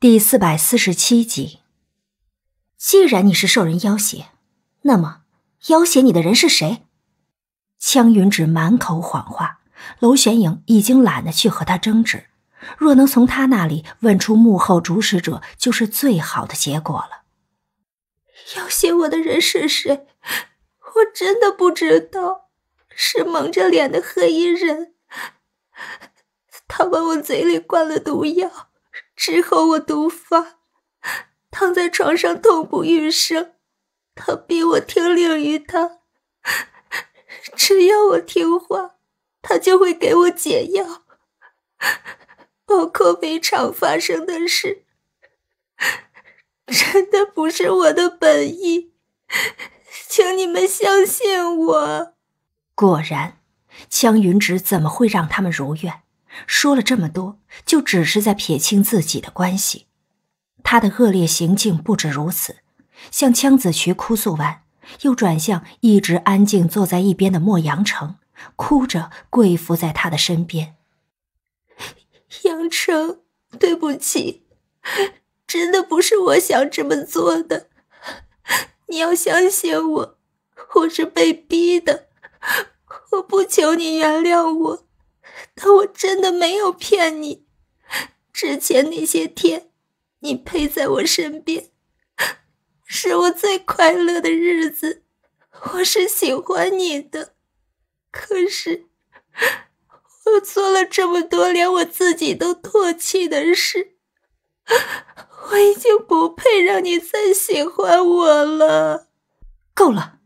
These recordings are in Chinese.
第四百四十七集。既然你是受人要挟，那么要挟你的人是谁？江云芷满口谎话，楼玄影已经懒得去和他争执。若能从他那里问出幕后主使者，就是最好的结果了。要挟我的人是谁？我真的不知道。是蒙着脸的黑衣人，他把我嘴里灌了毒药。之后我毒发，躺在床上痛不欲生。他逼我听令于他，只要我听话，他就会给我解药。包括每场发生的事，真的不是我的本意，请你们相信我。果然，江云直怎么会让他们如愿？说了这么多，就只是在撇清自己的关系。他的恶劣行径不止如此。向羌子渠哭诉完，又转向一直安静坐在一边的莫阳城，哭着跪伏在他的身边：“阳城，对不起，真的不是我想这么做的。你要相信我，我是被逼的。我不求你原谅我。”但我真的没有骗你，之前那些天，你陪在我身边，是我最快乐的日子。我是喜欢你的，可是我做了这么多连我自己都唾弃的事，我已经不配让你再喜欢我了。够了，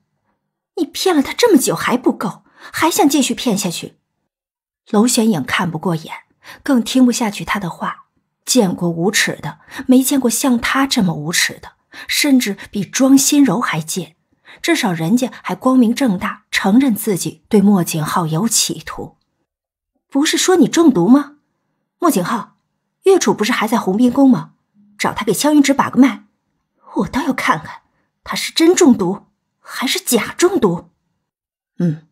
你骗了他这么久还不够，还想继续骗下去？娄玄影看不过眼，更听不下去他的话。见过无耻的，没见过像他这么无耻的，甚至比庄心柔还贱。至少人家还光明正大承认自己对莫景浩有企图。不是说你中毒吗？莫景浩，岳楚不是还在鸿宾宫吗？找他给萧云芷把个脉，我倒要看看他是真中毒还是假中毒。嗯。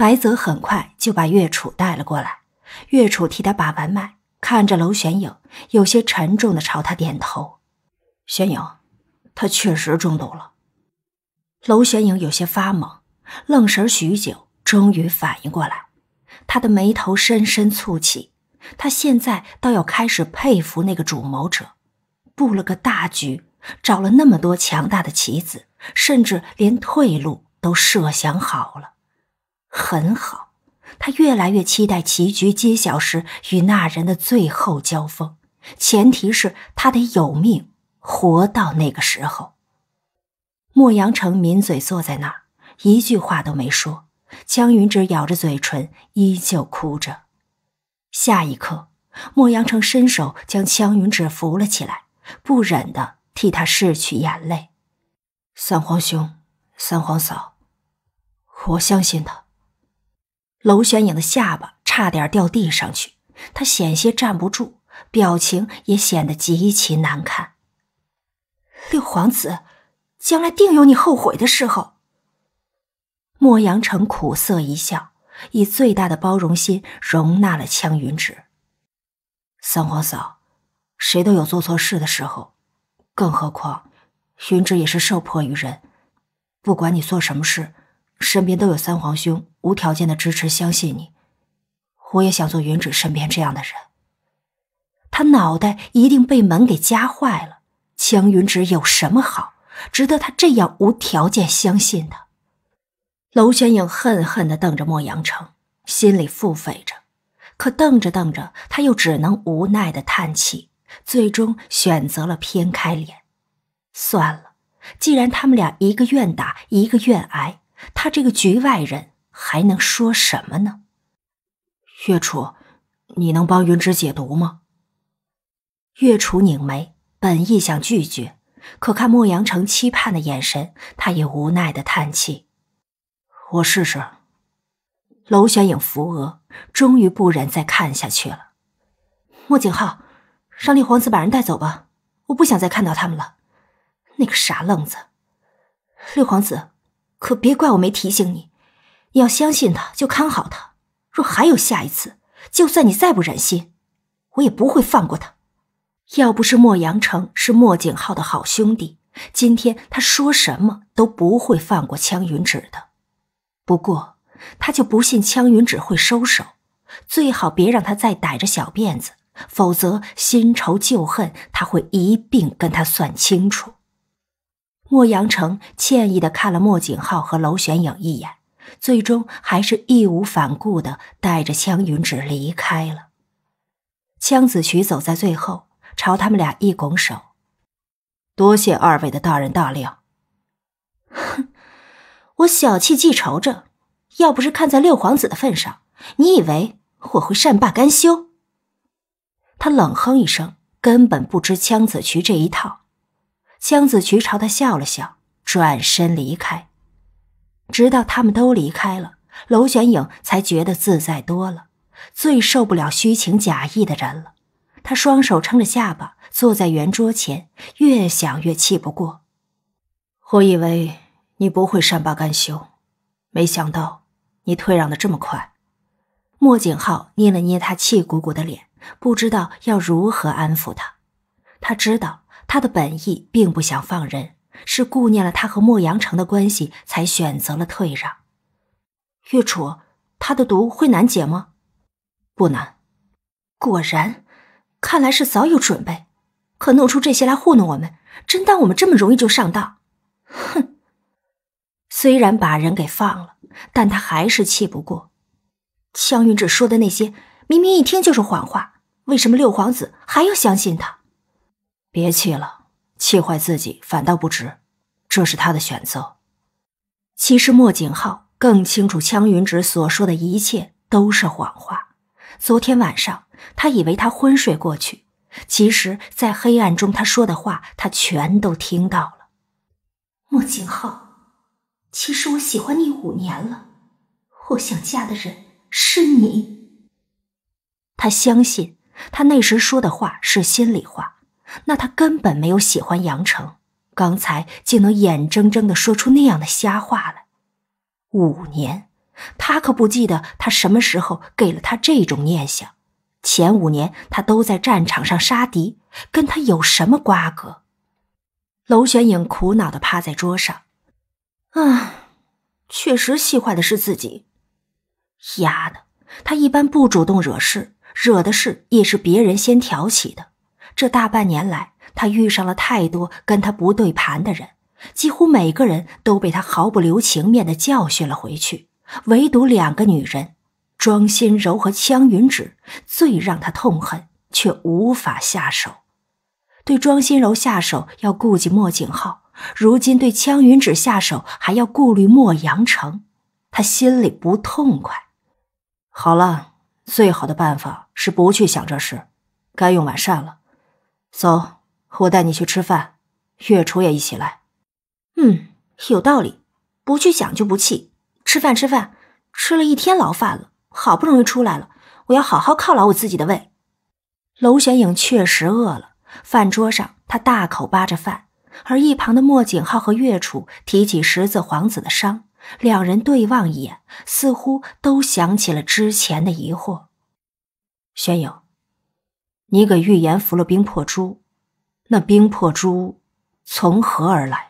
白泽很快就把岳楚带了过来，岳楚替他把完脉，看着楼玄影，有些沉重的朝他点头：“玄影，他确实中毒了。”楼玄影有些发懵，愣神许久，终于反应过来，他的眉头深深蹙起。他现在倒要开始佩服那个主谋者，布了个大局，找了那么多强大的棋子，甚至连退路都设想好了。很好，他越来越期待棋局揭晓时与那人的最后交锋，前提是他得有命活到那个时候。莫阳城抿嘴坐在那儿，一句话都没说。江云芷咬着嘴唇，依旧哭着。下一刻，莫阳城伸手将江云芷扶了起来，不忍的替他拭去眼泪。三皇兄，三皇嫂，我相信他。娄玄颖的下巴差点掉地上去，他险些站不住，表情也显得极其难看。六皇子，将来定有你后悔的时候。莫阳城苦涩一笑，以最大的包容心容纳了羌云芷。三皇嫂，谁都有做错事的时候，更何况云芷也是受迫于人。不管你做什么事。身边都有三皇兄无条件的支持，相信你，我也想做云芷身边这样的人。他脑袋一定被门给夹坏了。江云芷有什么好，值得他这样无条件相信的？娄玄影恨恨地瞪着莫阳城，心里腹诽着，可瞪着瞪着，他又只能无奈地叹气，最终选择了偏开脸。算了，既然他们俩一个愿打，一个愿挨。他这个局外人还能说什么呢？月楚，你能帮云芝解毒吗？月楚拧眉，本意想拒绝，可看莫阳城期盼的眼神，他也无奈的叹气：“我试试。”楼玄影扶额，终于不忍再看下去了。莫景浩，让六皇子把人带走吧，我不想再看到他们了。那个傻愣子，六皇子。可别怪我没提醒你，你要相信他，就看好他。若还有下一次，就算你再不忍心，我也不会放过他。要不是莫阳城是莫景浩的好兄弟，今天他说什么都不会放过枪云芷的。不过他就不信枪云芷会收手，最好别让他再逮着小辫子，否则新仇旧恨他会一并跟他算清楚。莫阳城歉意的看了莫景浩和娄玄影一眼，最终还是义无反顾的带着江云芷离开了。江子渠走在最后，朝他们俩一拱手：“多谢二位的大人大量。”“哼，我小气记仇着，要不是看在六皇子的份上，你以为我会善罢甘休？”他冷哼一声，根本不知江子渠这一套。江子渠朝他笑了笑，转身离开。直到他们都离开了，娄玄影才觉得自在多了。最受不了虚情假意的人了。他双手撑着下巴，坐在圆桌前，越想越气不过。我以为你不会善罢甘休，没想到你退让的这么快。莫景浩捏了捏他气鼓鼓的脸，不知道要如何安抚他。他知道。他的本意并不想放人，是顾念了他和莫阳城的关系，才选择了退让。月楚，他的毒会难解吗？不难。果然，看来是早有准备。可弄出这些来糊弄我们，真当我们这么容易就上当？哼！虽然把人给放了，但他还是气不过。江云志说的那些，明明一听就是谎话，为什么六皇子还要相信他？别气了，气坏自己反倒不值。这是他的选择。其实莫景浩更清楚，姜云直所说的一切都是谎话。昨天晚上，他以为他昏睡过去，其实，在黑暗中他说的话，他全都听到了。莫景浩，其实我喜欢你五年了，我想嫁的人是你。他相信，他那时说的话是心里话。那他根本没有喜欢杨成，刚才竟能眼睁睁地说出那样的瞎话来。五年，他可不记得他什么时候给了他这种念想。前五年他都在战场上杀敌，跟他有什么瓜葛？娄玄影苦恼地趴在桌上，啊，确实气坏的是自己。丫的，他一般不主动惹事，惹的事也是别人先挑起的。这大半年来，他遇上了太多跟他不对盘的人，几乎每个人都被他毫不留情面的教训了回去。唯独两个女人，庄心柔和香云芷，最让他痛恨，却无法下手。对庄心柔下手要顾及莫景浩，如今对香云芷下手还要顾虑莫阳城，他心里不痛快。好了，最好的办法是不去想这事。该用晚膳了。走，我带你去吃饭。月楚也一起来。嗯，有道理，不去想就不气。吃饭，吃饭，吃了一天牢饭了，好不容易出来了，我要好好犒劳我自己的胃。娄玄影确实饿了，饭桌上他大口扒着饭，而一旁的莫景浩和月楚提起十字皇子的伤，两人对望一眼，似乎都想起了之前的疑惑。玄影。你给玉言服了冰魄珠，那冰魄珠从何而来？